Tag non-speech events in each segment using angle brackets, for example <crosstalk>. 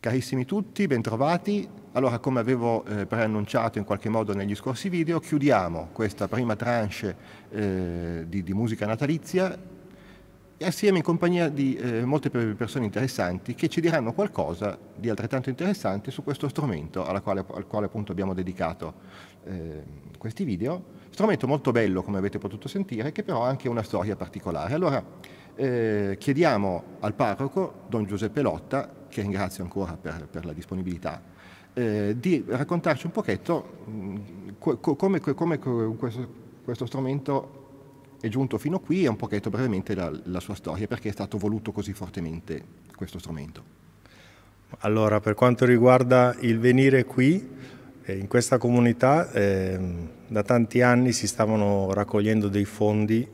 Carissimi tutti, bentrovati. Allora, come avevo eh, preannunciato in qualche modo negli scorsi video, chiudiamo questa prima tranche eh, di, di, musica natalizia assieme in compagnia di eh, molte persone interessanti che ci diranno qualcosa di altrettanto interessante su questo strumento quale, al quale appunto abbiamo dedicato eh, questi video. Strumento molto bello, come avete potuto sentire, che però ha anche una storia particolare. Allora, eh, chiediamo al parroco, Don Giuseppe Lotta, che ringrazio ancora per, per la disponibilità, eh, di raccontarci un pochetto mh, mm, come, come questo, questo, strumento è giunto fino qui e un pochetto brevemente la, la sua storia, perché è stato voluto così fortemente questo strumento. Allora, per quanto riguarda il venire qui, eh, in questa comunità eh, da tanti anni si stavano raccogliendo dei fondi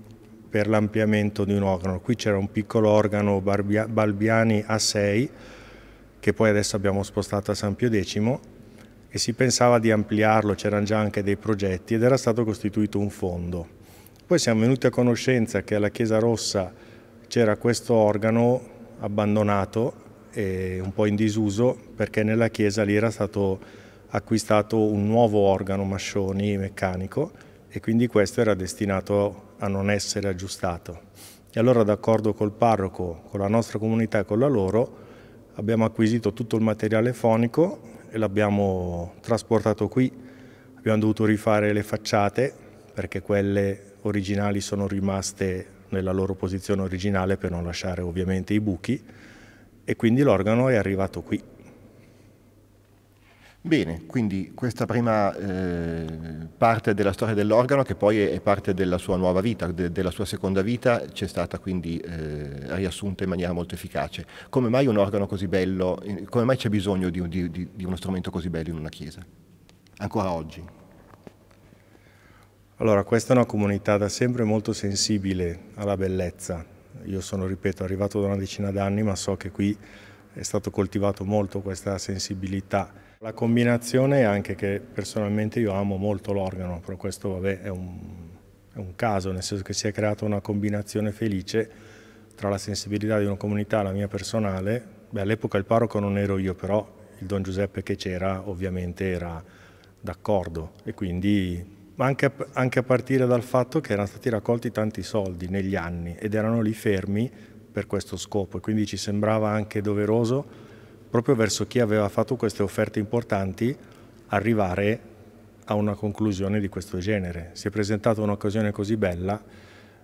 per l'ampliamento di un organo. Qui c'era un piccolo organo Balbiani A6 che poi adesso abbiamo spostato a San Pio X e si pensava di ampliarlo, c'erano già anche dei progetti ed era stato costituito un fondo. Poi siamo venuti a conoscenza che alla Chiesa Rossa c'era questo organo abbandonato e un po' in disuso perché nella chiesa lì era stato acquistato un nuovo organo Mascioni meccanico e quindi questo era destinato a non essere aggiustato. E allora d'accordo col parroco, con la nostra comunità e con la loro abbiamo acquisito tutto il materiale fonico e l'abbiamo trasportato qui. Abbiamo dovuto rifare le facciate perché quelle originali sono rimaste nella loro posizione originale per non lasciare ovviamente i buchi e quindi l'organo è arrivato qui. Bene, quindi questa prima eh, parte della storia dell'organo che poi è parte della sua nuova vita, de della sua seconda vita, c'è stata quindi eh, riassunta in maniera molto efficace. Come mai un organo così bello, come mai c'è bisogno di, di, di, uno strumento così bello in una chiesa? Ancora oggi. Allora, questa è una comunità da sempre molto sensibile alla bellezza. Io sono, ripeto, arrivato da una decina d'anni, ma so che qui è stato coltivato molto questa sensibilità. La combinazione è anche che personalmente io amo molto l'organo, però questo vabbè, è, un, è un caso, nel senso che si è creata una combinazione felice tra la sensibilità di una comunità e la mia personale. All'epoca il parroco non ero io, però il Don Giuseppe che c'era ovviamente era d'accordo e quindi ma anche, anche, a partire dal fatto che erano stati raccolti tanti soldi negli anni ed erano lì fermi per questo scopo e quindi ci sembrava anche doveroso proprio verso chi aveva fatto queste offerte importanti arrivare a una conclusione di questo genere. Si è presentata un'occasione così bella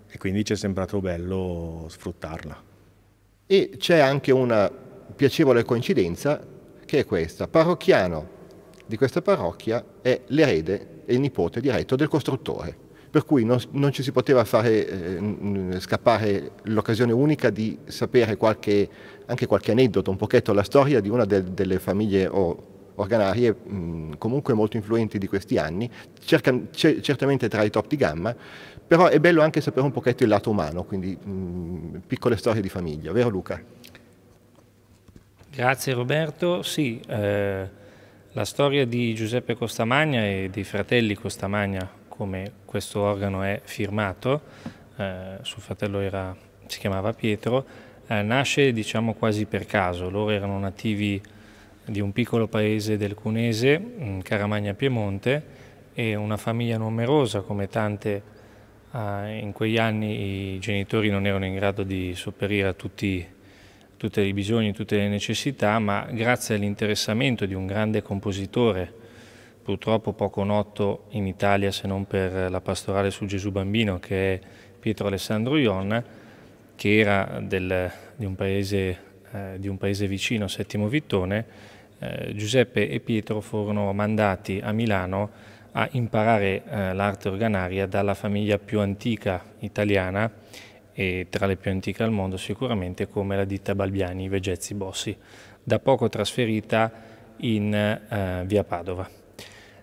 e quindi ci è sembrato bello sfruttarla. E c'è anche una piacevole coincidenza che è questa. Parrocchiano di questa parrocchia è l'erede e il nipote diretto del costruttore per cui non, non ci si poteva fare eh, scappare l'occasione unica di sapere qualche, anche qualche aneddoto, un pochetto la storia di una del, delle famiglie o organarie mh, comunque molto influenti di questi anni, cerca, certamente tra i top di gamma, però è bello anche sapere un pochetto il lato umano, quindi mh, piccole storie di famiglia, vero Luca? Grazie Roberto, sì, eh, la storia di Giuseppe Costamagna e dei fratelli Costamagna come questo organo è firmato, eh, suo fratello era, si chiamava Pietro, eh, nasce diciamo quasi per caso, loro erano nativi di un piccolo paese del Cunese, in Caramagna Piemonte, e una famiglia numerosa come tante eh, in quegli anni i genitori non erano in grado di sopperire a tutti, tutti i bisogni, tutte le necessità, ma grazie all'interessamento di un grande compositore purtroppo poco noto in Italia se non per la pastorale su Gesù Bambino che è Pietro Alessandro Ionna, che era del, di, un paese, eh, di, un paese, vicino, Settimo Vittone, eh, Giuseppe e Pietro furono mandati a Milano a imparare eh, l'arte organaria dalla famiglia più antica italiana e tra le più antiche al mondo sicuramente come la ditta Balbiani Vegezzi Bossi, da poco trasferita in eh, via Padova.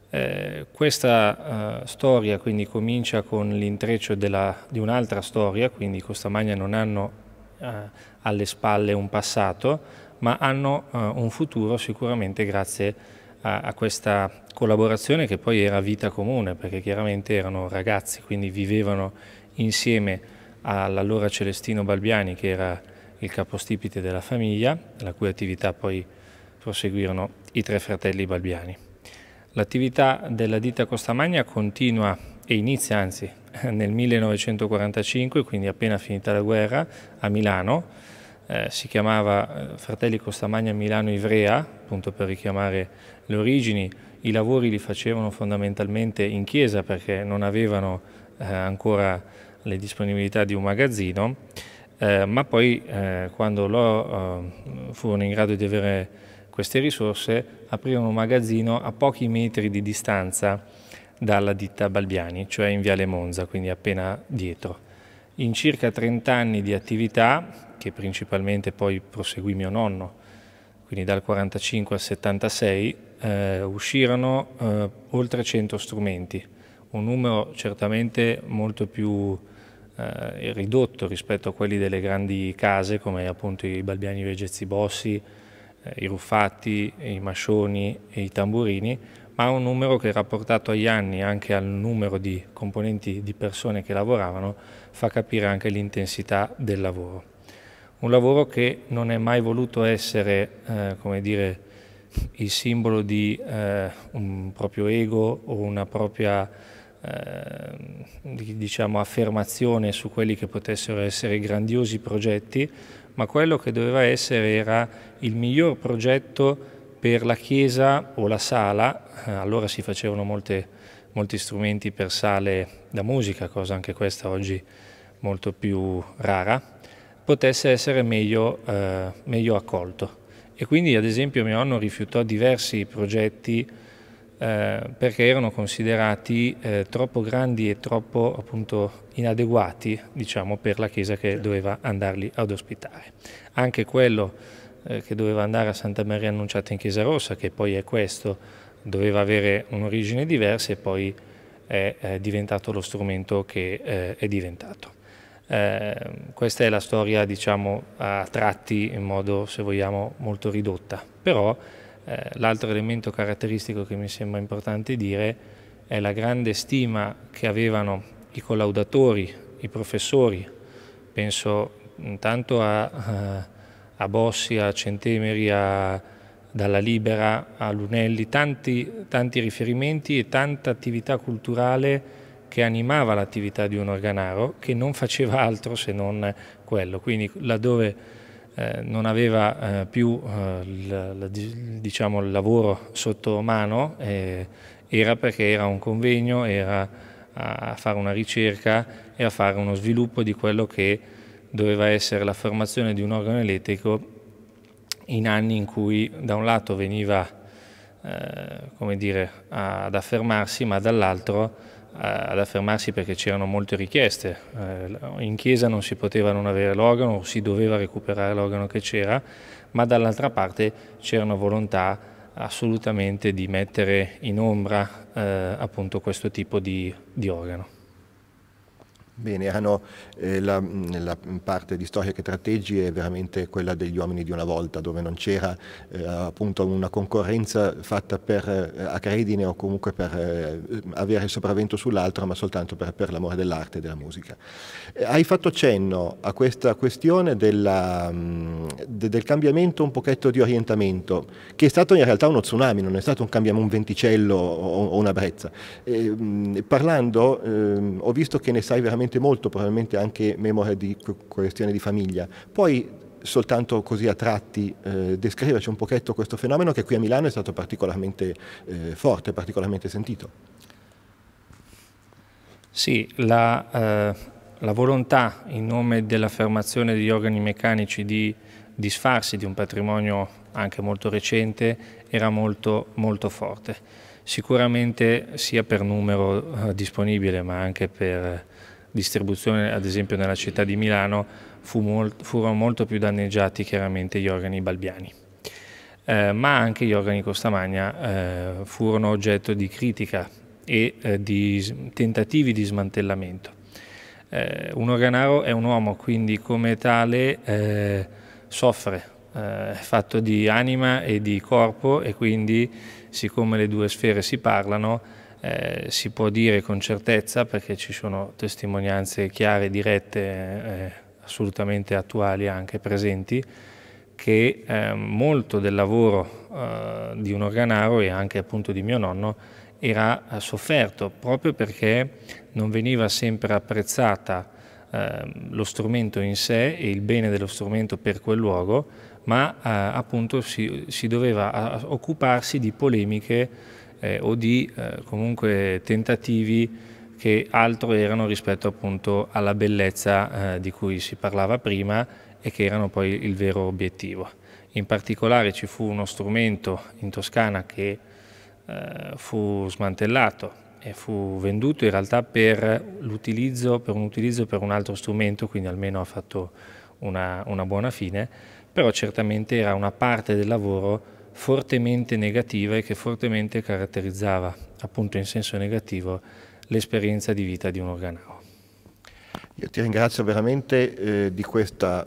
Eh, questa eh, storia quindi comincia con l'intreccio di un'altra storia, quindi Costamagna non hanno eh, alle spalle un passato, ma hanno eh, un futuro sicuramente grazie a, a, questa collaborazione che poi era vita comune, perché chiaramente erano ragazzi, quindi vivevano insieme all'allora Celestino Balbiani, che era il capostipite della famiglia, la cui attività poi proseguirono i tre fratelli Balbiani. L'attività della ditta Costamagna continua e inizia anzi <laughs> nel 1945, quindi appena finita la guerra, a Milano. Eh, si chiamava eh, Fratelli Costamagna Milano Ivrea, appunto per richiamare le origini. I lavori li facevano fondamentalmente in chiesa perché non avevano eh, ancora le disponibilità di un magazzino, eh, ma poi eh, quando loro eh, furono in grado di avere queste risorse aprirono un magazzino a pochi metri di distanza dalla ditta Balbiani, cioè in Viale Monza, quindi appena dietro. In circa 30 anni di attività, che principalmente poi proseguì mio nonno, quindi dal 1945 al 1976, eh, uscirono eh, oltre 100 strumenti, un numero certamente molto più eh, ridotto rispetto a quelli delle grandi case come appunto i Balbiani Vegezzi Bossi, eh, i ruffati, i mascioni e i tamburini, ma un numero che rapportato agli anni anche al numero di componenti di persone che lavoravano fa capire anche l'intensità del lavoro. Un lavoro che non è mai voluto essere, eh, come dire, il simbolo di eh, un proprio ego o una propria eh, diciamo, affermazione su quelli che potessero essere grandiosi progetti, ma quello che doveva essere era il miglior progetto per la chiesa o la sala, eh, allora si facevano molte, molti strumenti per sale da musica, cosa anche questa oggi molto più rara, potesse essere meglio, eh, meglio accolto. E quindi ad esempio mio nonno rifiutò diversi progetti eh, perché erano considerati eh, troppo grandi e troppo appunto, inadeguati diciamo, per la chiesa che certo. doveva andarli ad ospitare. Anche quello eh, che doveva andare a Santa Maria Annunciata in Chiesa Rossa, che poi è questo, doveva avere un'origine diversa e poi è, è diventato lo strumento che eh, è diventato. Eh, questa è la storia diciamo, a tratti in modo, se vogliamo, molto ridotta, però eh, l'altro elemento caratteristico che mi sembra importante dire è la grande stima che avevano i collaudatori, i professori, penso intanto a, eh, a Bossi, a Centemeri, a, dalla Libera a Lunelli, tanti, tanti riferimenti e tanta attività culturale che animava l'attività di un organaro che non faceva altro se non quello. Quindi laddove eh, non aveva eh, più eh, il, diciamo, il lavoro sotto mano, era perché era un convegno, era a fare una ricerca e a fare uno sviluppo di quello che doveva essere la formazione di un organo elettrico in anni in cui da un lato veniva eh, come dire, ad affermarsi, ma dall'altro eh, ad affermarsi perché c'erano molte richieste. Eh, in chiesa non si poteva non avere l'organo, si doveva recuperare l'organo che c'era, ma dall'altra parte c'erano volontà assolutamente di mettere in ombra eh, questo tipo di, di organo. Bene, hanno, eh, la, mm, la, parte di storia che tratteggi è veramente quella degli uomini di una volta, dove non c'era eh, appunto una concorrenza fatta per, eh, a o comunque per eh, avere il sopravvento sull'altro, ma soltanto per, per l'amore dell'arte e della musica. Eh, hai fatto cenno a questa questione della, mh, mm, del cambiamento un pochetto di orientamento, che è stato in realtà uno tsunami, non è stato un cambiamento, un venticello o, una brezza. E, ehm, parlando eh, ho visto che ne sai veramente molto, probabilmente anche memoria di questione di famiglia. Poi soltanto così a tratti eh, descriverci un pochetto questo fenomeno che qui a Milano è stato particolarmente eh, forte, particolarmente sentito. Sì, la, eh, la, volontà in nome dell'affermazione degli organi meccanici di disfarsi di un patrimonio anche molto recente era molto, molto forte. Sicuramente sia per numero eh, disponibile ma anche per distribuzione ad esempio nella città di Milano fu molt, furono molto più danneggiati chiaramente gli organi balbiani. Eh, ma anche gli organi Costamagna eh, furono oggetto di critica e eh, di tentativi di smantellamento. Eh, un organaro è un uomo, quindi come tale eh, soffre, eh, è fatto di anima e di corpo e quindi siccome le due sfere si parlano eh, si può dire con certezza perché ci sono testimonianze chiare, dirette, eh, assolutamente attuali anche presenti, che ehm, molto del lavoro eh, di un organaro e anche appunto di mio nonno era sofferto proprio perché non veniva sempre apprezzata Ehm, lo strumento in sé e il bene dello strumento per quel luogo, ma eh, appunto si, si, doveva occuparsi di polemiche eh, o di eh, comunque tentativi che altro erano rispetto appunto alla bellezza eh, di cui si parlava prima e che erano poi il vero obiettivo. In particolare ci fu uno strumento in Toscana che eh, fu smantellato e fu venduto in realtà per, per un utilizzo per un altro strumento, quindi almeno ha fatto una, una buona fine, però certamente era una parte del lavoro fortemente negativa e che fortemente caratterizzava, appunto in senso negativo, l'esperienza di vita di un organao. Io ti ringrazio veramente eh, di questa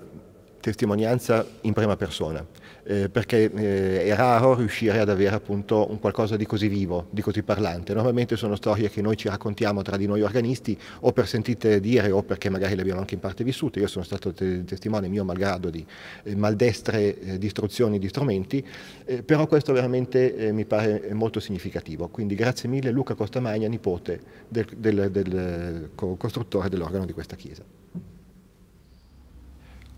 testimonianza in prima persona, eh, perché eh, è raro riuscire ad avere appunto un qualcosa di così vivo, di così parlante. Normalmente sono storie che noi ci raccontiamo tra di noi organisti o per sentite dire o perché magari le abbiamo anche in parte vissute. Io sono stato te testimone mio malgrado di eh, maldestre eh, distruzioni di strumenti, eh, però questo veramente eh, mi pare molto significativo. Quindi grazie mille Luca Costamagna, nipote del, del, del costruttore dell'organo di questa chiesa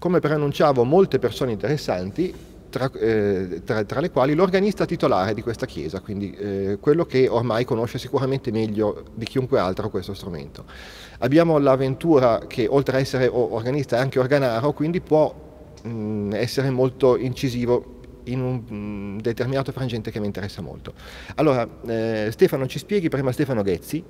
come preannunciavo molte persone interessanti, tra, eh, tra, tra le quali l'organista titolare di questa chiesa, quindi eh, quello che ormai conosce sicuramente meglio di chiunque altro questo strumento. Abbiamo l'avventura che oltre a essere organista è anche organaro, quindi può mh, mm, essere molto incisivo in un mm, determinato frangente che mi interessa molto. Allora, eh, Stefano, ci spieghi prima Stefano Ghezzi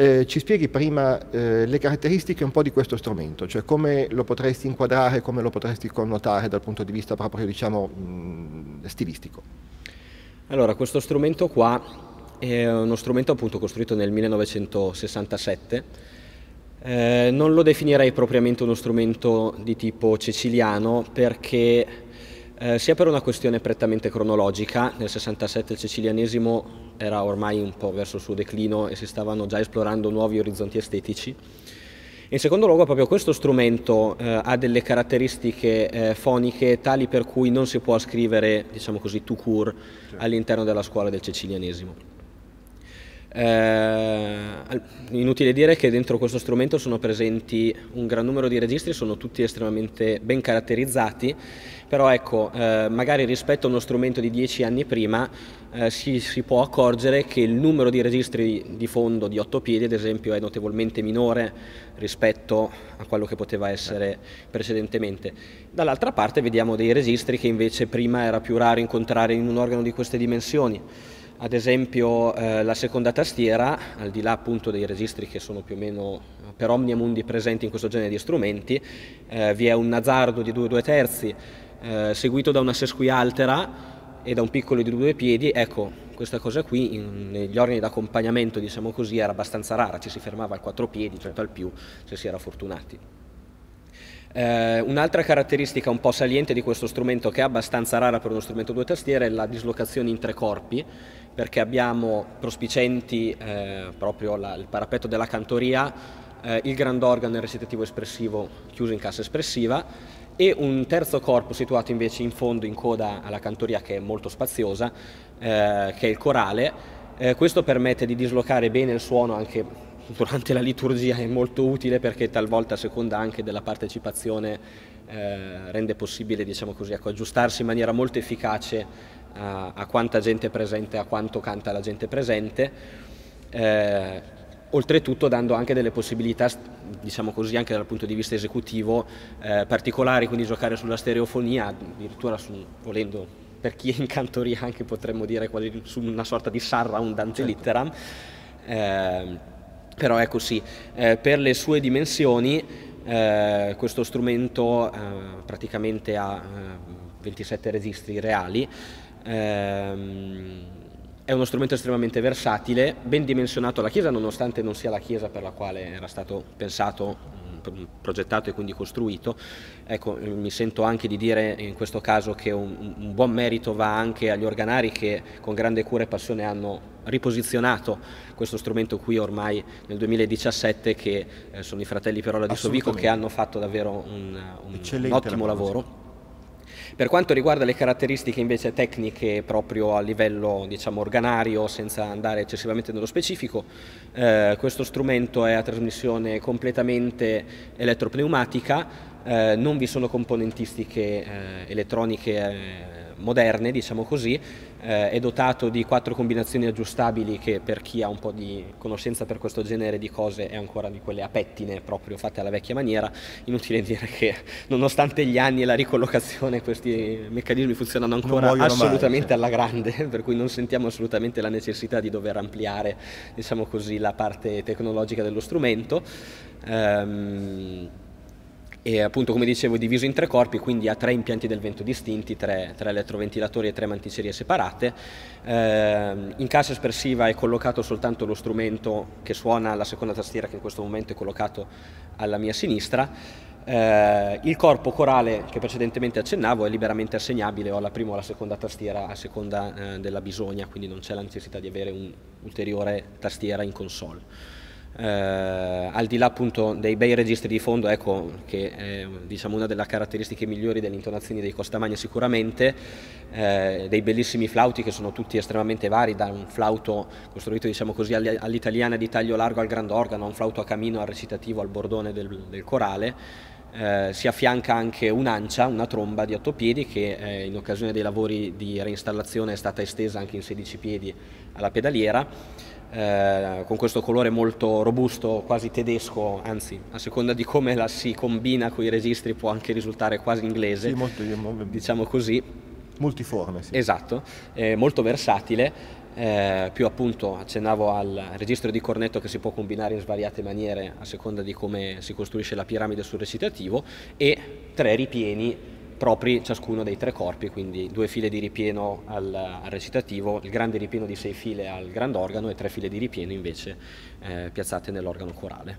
eh, ci spieghi prima eh, le caratteristiche un po' di questo strumento, cioè come lo potresti inquadrare, come lo potresti connotare dal punto di vista proprio diciamo, mh, mm, stilistico. Allora, questo strumento qua è uno strumento appunto costruito nel 1967. Eh, non lo definirei propriamente uno strumento di tipo ceciliano perché eh, sia per una questione prettamente cronologica, nel 67 il cecilianesimo era ormai un po' verso il suo declino e si stavano già esplorando nuovi orizzonti estetici. In secondo luogo proprio questo strumento eh, ha delle caratteristiche eh, foniche tali per cui non si può scrivere, diciamo così, tout court certo. all'interno della scuola del cecilianesimo. Eh, inutile dire che dentro questo strumento sono presenti un gran numero di registri, sono tutti estremamente ben caratterizzati, però ecco, eh, magari rispetto a uno strumento di dieci anni prima eh, si, si, può accorgere che il numero di registri di fondo di otto piedi ad esempio è notevolmente minore rispetto a quello che poteva essere precedentemente. Dall'altra parte vediamo dei registri che invece prima era più raro incontrare in un organo di queste dimensioni ad esempio eh, la seconda tastiera, al di là appunto dei registri che sono più o meno eh, per omniamundi presenti in questo genere di strumenti, eh, vi è un azzardo di 2-2 terzi eh, seguito da una sesquialtera e da un piccolo di due piedi, ecco, questa cosa qui in, negli ordini d'accompagnamento, diciamo così, era abbastanza rara, ci si fermava al quattro piedi, certo al più, se si era fortunati. Eh, un'altra caratteristica un po' saliente di questo strumento, che è abbastanza rara per uno strumento due tastiere, è la dislocazione in tre corpi, perché abbiamo prospicenti eh, proprio la, il parapetto della cantoria, eh, il grand organo recitativo espressivo chiuso in cassa espressiva, e un terzo corpo situato invece in fondo, in coda alla cantoria che è molto spaziosa, eh, che è il corale. Eh, questo permette di dislocare bene il suono anche durante la liturgia, è molto utile perché talvolta a seconda anche della partecipazione eh, rende possibile diciamo così, ecco, aggiustarsi in maniera molto efficace a, a quanta gente è presente, a quanto canta la gente presente. Eh, oltretutto dando anche delle possibilità, diciamo così, anche dal punto di vista esecutivo eh, particolari, quindi giocare sulla stereofonia, addirittura su, volendo per chi è in cantoria anche potremmo dire quasi su una sorta di surround ante certo. litteram. Eh, però ecco sì, eh, per le sue dimensioni eh, questo strumento eh, praticamente ha 27 eh, registri reali. Ehm, è uno strumento estremamente versatile, ben dimensionato alla Chiesa, nonostante non sia la Chiesa per la quale era stato pensato progettato e quindi costruito. Ecco, eh, mi sento anche di dire in questo caso che un, un, buon merito va anche agli organari che con grande cura e passione hanno riposizionato questo strumento qui ormai nel 2017 che eh, sono i fratelli Perola di Sovico che hanno fatto davvero un, un, un ottimo lavoro. Per quanto riguarda le caratteristiche invece tecniche proprio a livello diciamo, organario, senza andare eccessivamente nello specifico, eh, questo strumento è a trasmissione completamente elettropneumatica, eh, non vi sono componentistiche eh, elettroniche eh, moderne, diciamo così, eh, è dotato di quattro combinazioni aggiustabili che per chi ha un po' di conoscenza per questo genere di cose è ancora di quelle a pettine, proprio fatte alla vecchia maniera. Inutile dire che nonostante gli anni e la ricollocazione questi meccanismi funzionano ancora assolutamente mai, alla grande, <laughs> per cui non sentiamo assolutamente la necessità di dover ampliare diciamo così, la parte tecnologica dello strumento. Um, e appunto come dicevo è diviso in tre corpi, quindi ha tre impianti del vento distinti, tre, tre elettroventilatori e tre manticerie separate. Eh, in cassa espressiva è collocato soltanto lo strumento che suona la seconda tastiera che in questo momento è collocato alla mia sinistra. Eh, il corpo corale che precedentemente accennavo è liberamente assegnabile o alla prima o alla seconda tastiera a seconda eh, della bisogna, quindi non c'è la necessità di avere un'ulteriore tastiera in console eh, al di là appunto dei bei registri di fondo, ecco, che è diciamo, una delle caratteristiche migliori delle intonazioni dei Costamagna sicuramente, eh, dei bellissimi flauti che sono tutti estremamente vari, da un flauto costruito diciamo così, all'italiana di taglio largo al grand'organo, a un flauto a camino al recitativo, al bordone del, del corale, eh, si affianca anche un'ancia, una tromba di otto piedi che eh, in occasione dei lavori di reinstallazione è stata estesa anche in 16 piedi alla pedaliera eh, con questo colore molto robusto, quasi tedesco, anzi a seconda di come la si combina con i registri può anche risultare quasi inglese, sì, molto, diciamo così. Multiforme, sì. Esatto, eh, molto versatile. Eh, più appunto accennavo al registro di cornetto che si può combinare in svariate maniere a seconda di come si costruisce la piramide sul recitativo e tre ripieni propri ciascuno dei tre corpi, quindi due file di ripieno al, al recitativo, il grande ripieno di sei file al grand'organo e tre file di ripieno invece eh, piazzate nell'organo corale.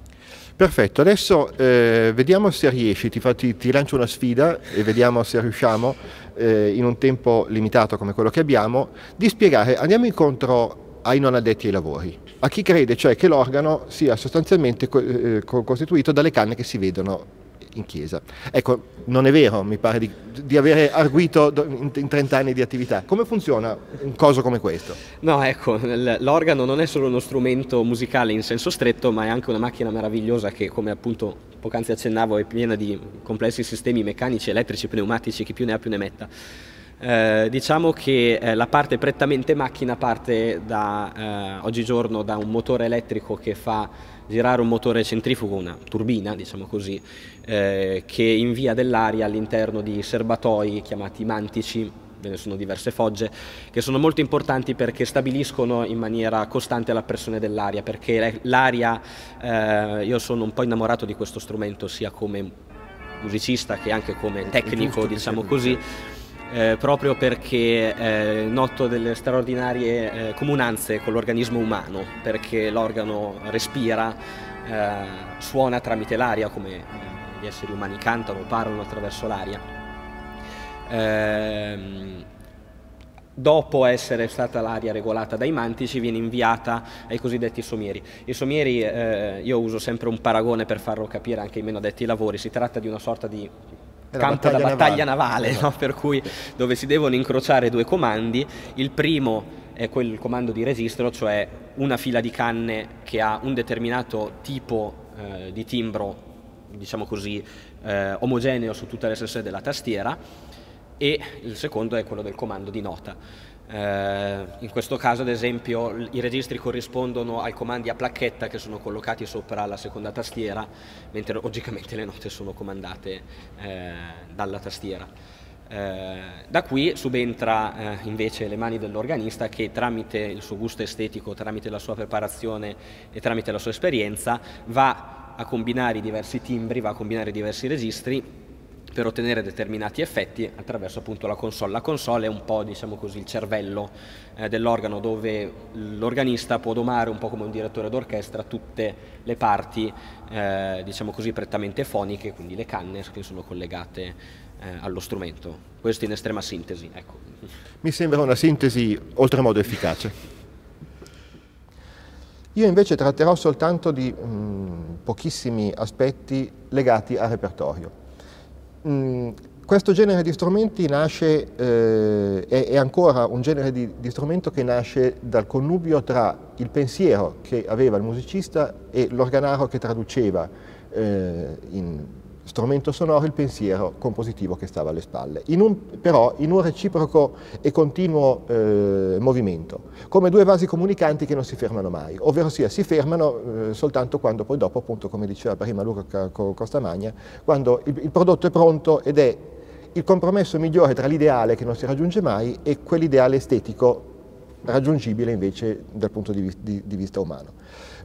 Perfetto, adesso eh, vediamo se riesci, ti, ti, ti, lancio una sfida e vediamo se riusciamo eh, in un tempo limitato come quello che abbiamo, di spiegare, andiamo incontro ai non addetti ai lavori, a chi crede cioè che l'organo sia sostanzialmente eh, costituito dalle canne che si vedono in chiesa. Ecco, non è vero, mi pare di, di avere arguito in 30 anni di attività. Come funziona un coso come questo? No, ecco, l'organo non è solo uno strumento musicale in senso stretto, ma è anche una macchina meravigliosa che, come appunto poc'anzi accennavo, è piena di complessi sistemi meccanici, elettrici, pneumatici, chi più ne ha più ne metta. Eh, diciamo che eh, la parte prettamente macchina parte da, eh, oggigiorno da un motore elettrico che fa girare un motore centrifugo, una turbina diciamo così, eh, che invia dell'aria all'interno di serbatoi chiamati mantici ve ne sono diverse fogge, che sono molto importanti perché stabiliscono in maniera costante la pressione dell'aria, perché l'aria, eh, io sono un po' innamorato di questo strumento sia come musicista che anche come tecnico, diciamo così. Certo. Eh, proprio perché eh, noto delle straordinarie eh, comunanze con l'organismo umano, perché l'organo respira, eh, suona tramite l'aria come eh, gli esseri umani cantano, parlano attraverso l'aria. Ehm, dopo essere stata l'aria regolata dai mantici viene inviata ai cosiddetti somieri. I somieri, io uso sempre un paragone per farlo capire anche ai meno addetti ai lavori, si tratta di una sorta di campo battaglia da battaglia navale, navale no? Esatto. per cui dove si devono incrociare due comandi, il primo è quel comando di registro, cioè una fila di canne che ha un determinato tipo eh, di timbro, diciamo così, eh, omogeneo su tutte le stesse della tastiera, e il secondo è quello del comando di nota. Eh, in questo caso, ad esempio, i registri corrispondono ai comandi a placchetta che sono collocati sopra la seconda tastiera, mentre logicamente le note sono comandate eh, dalla tastiera. Eh, da qui subentra eh, invece le mani dell'organista che tramite il suo gusto estetico, tramite la sua preparazione e tramite la sua esperienza va a combinare i diversi timbri, va a combinare diversi registri per ottenere determinati effetti attraverso appunto la console. La console è un po' diciamo così il cervello eh, dell'organo dove l'organista può domare un po' come un direttore d'orchestra tutte le parti eh, diciamo così prettamente foniche, quindi le canne che sono collegate eh, allo strumento. Questo in estrema sintesi. Ecco. Mi sembra una sintesi oltremodo efficace. Io invece tratterò soltanto di mh, mm, pochissimi aspetti legati al repertorio questo genere di strumenti nasce, eh, è, è, ancora un genere di, di, strumento che nasce dal connubio tra il pensiero che aveva il musicista e l'organaro che traduceva eh, in, strumento sonoro il pensiero compositivo che stava alle spalle, in un, però in un reciproco e continuo eh, movimento, come due vasi comunicanti che non si fermano mai, ovvero sia si fermano eh, soltanto quando poi dopo, appunto come diceva prima Luca Costamagna, quando il, il prodotto è pronto ed è il compromesso migliore tra l'ideale che non si raggiunge mai e quell'ideale estetico raggiungibile invece dal punto di, di, di vista umano.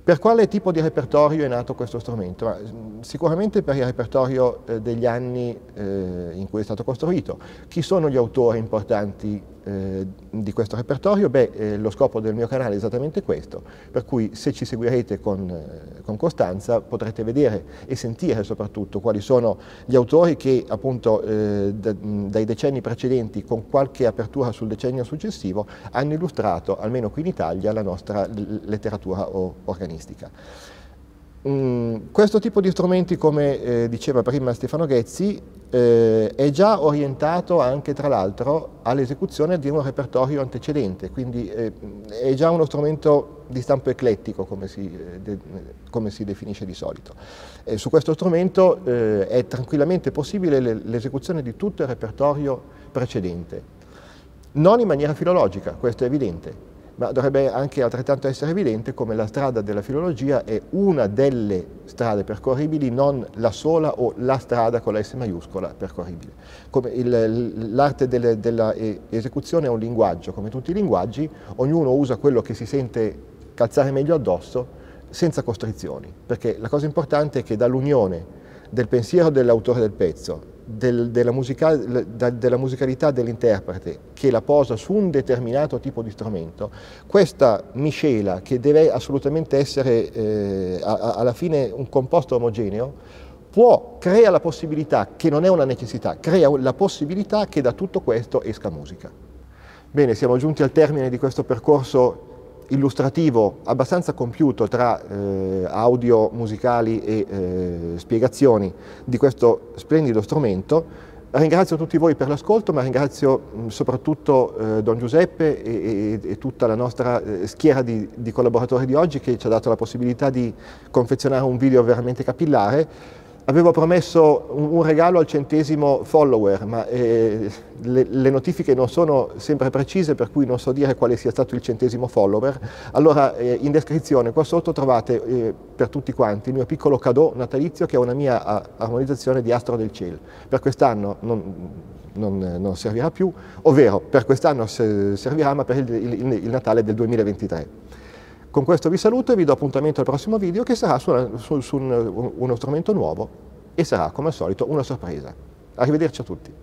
Per quale tipo di repertorio è nato questo strumento? Mm, sicuramente per il repertorio eh, degli anni eh, in cui è stato costruito. Chi sono gli autori importanti eh, di questo repertorio? Beh, eh, lo scopo del mio canale è esattamente questo, per cui se ci seguirete con, eh, con costanza potrete vedere e sentire soprattutto quali sono gli autori che appunto eh, da, dai decenni precedenti con qualche apertura sul decennio successivo hanno illustrato, almeno qui in Italia, la nostra letteratura organistica. Mm, questo tipo di strumenti, come eh, diceva prima Stefano Ghezzi, eh, è già orientato anche tra l'altro all'esecuzione di un repertorio antecedente, quindi eh, è già uno strumento di stampo eclettico come si, eh, de, come si definisce di solito. E eh, su questo strumento eh, è tranquillamente possibile l'esecuzione di tutto il repertorio precedente, non in maniera filologica, questo è evidente, ma dovrebbe anche altrettanto essere evidente come la strada della filologia è una delle strade percorribili, non la sola o la strada con la S maiuscola percorribile. l'arte dell'esecuzione è un linguaggio, come tutti i linguaggi, ognuno usa quello che si sente calzare meglio addosso senza costrizioni, perché la cosa importante è che dall'unione del pensiero dell'autore del pezzo del, della, musica, della, musicalità dell'interprete che la posa su un determinato tipo di strumento, questa miscela che deve assolutamente essere eh, a, a, alla fine un composto omogeneo, può, crea la possibilità, che non è una necessità, crea la possibilità che da tutto questo esca musica. Bene, siamo giunti al termine di questo percorso illustrativo abbastanza compiuto tra eh, audio musicali e eh, spiegazioni di questo splendido strumento. Ringrazio tutti voi per l'ascolto, ma ringrazio soprattutto eh, Don Giuseppe e, e, e, tutta la nostra eh, schiera di, di collaboratori di oggi che ci ha dato la possibilità di confezionare un video veramente capillare Avevo promesso un regalo al centesimo follower, ma eh, le, le, notifiche non sono sempre precise, per cui non so dire quale sia stato il centesimo follower. Allora, eh, in descrizione qua sotto trovate eh, per tutti quanti il mio piccolo cadeau natalizio, che è una mia ah, armonizzazione di Astro del Cielo. Per quest'anno non, non, non, servirà più, ovvero per quest'anno servirà, ma per il, il, il Natale del 2023. Con questo vi saluto e vi do appuntamento al prossimo video che sarà su, su, su un, uno strumento nuovo e sarà come al solito una sorpresa. Arrivederci a tutti.